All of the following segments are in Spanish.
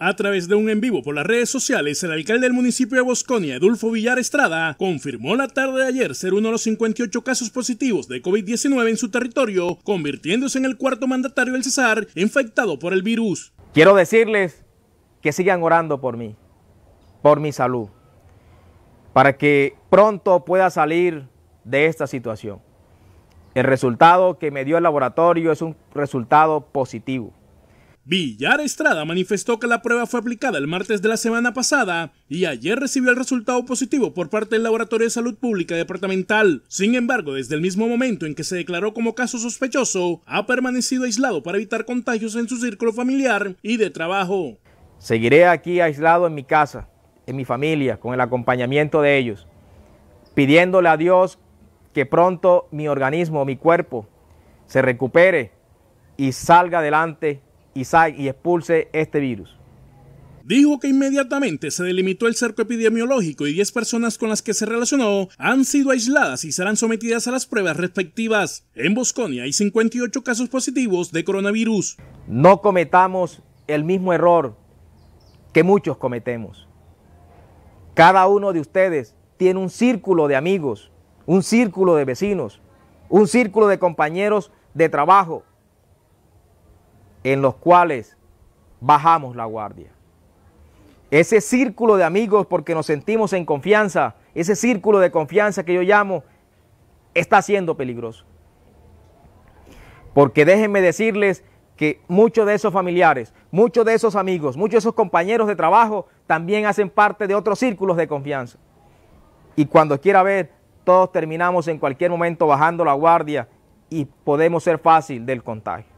A través de un en vivo por las redes sociales, el alcalde del municipio de Bosconia, Edulfo Villar Estrada, confirmó la tarde de ayer ser uno de los 58 casos positivos de COVID-19 en su territorio, convirtiéndose en el cuarto mandatario del Cesar infectado por el virus. Quiero decirles que sigan orando por mí, por mi salud, para que pronto pueda salir de esta situación. El resultado que me dio el laboratorio es un resultado positivo. Villar Estrada manifestó que la prueba fue aplicada el martes de la semana pasada y ayer recibió el resultado positivo por parte del Laboratorio de Salud Pública Departamental. Sin embargo, desde el mismo momento en que se declaró como caso sospechoso, ha permanecido aislado para evitar contagios en su círculo familiar y de trabajo. Seguiré aquí aislado en mi casa, en mi familia, con el acompañamiento de ellos, pidiéndole a Dios que pronto mi organismo, mi cuerpo, se recupere y salga adelante y, y expulse este virus. Dijo que inmediatamente se delimitó el cerco epidemiológico y 10 personas con las que se relacionó han sido aisladas y serán sometidas a las pruebas respectivas. En Bosconia hay 58 casos positivos de coronavirus. No cometamos el mismo error que muchos cometemos. Cada uno de ustedes tiene un círculo de amigos, un círculo de vecinos, un círculo de compañeros de trabajo, en los cuales bajamos la guardia. Ese círculo de amigos porque nos sentimos en confianza, ese círculo de confianza que yo llamo, está siendo peligroso. Porque déjenme decirles que muchos de esos familiares, muchos de esos amigos, muchos de esos compañeros de trabajo también hacen parte de otros círculos de confianza. Y cuando quiera ver, todos terminamos en cualquier momento bajando la guardia y podemos ser fácil del contagio.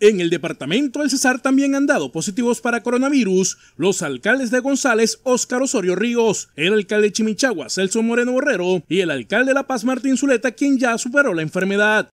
En el departamento del Cesar también han dado positivos para coronavirus los alcaldes de González, Óscar Osorio Ríos, el alcalde de Chimichagua, Celso Moreno Borrero, y el alcalde de La Paz, Martín Zuleta, quien ya superó la enfermedad.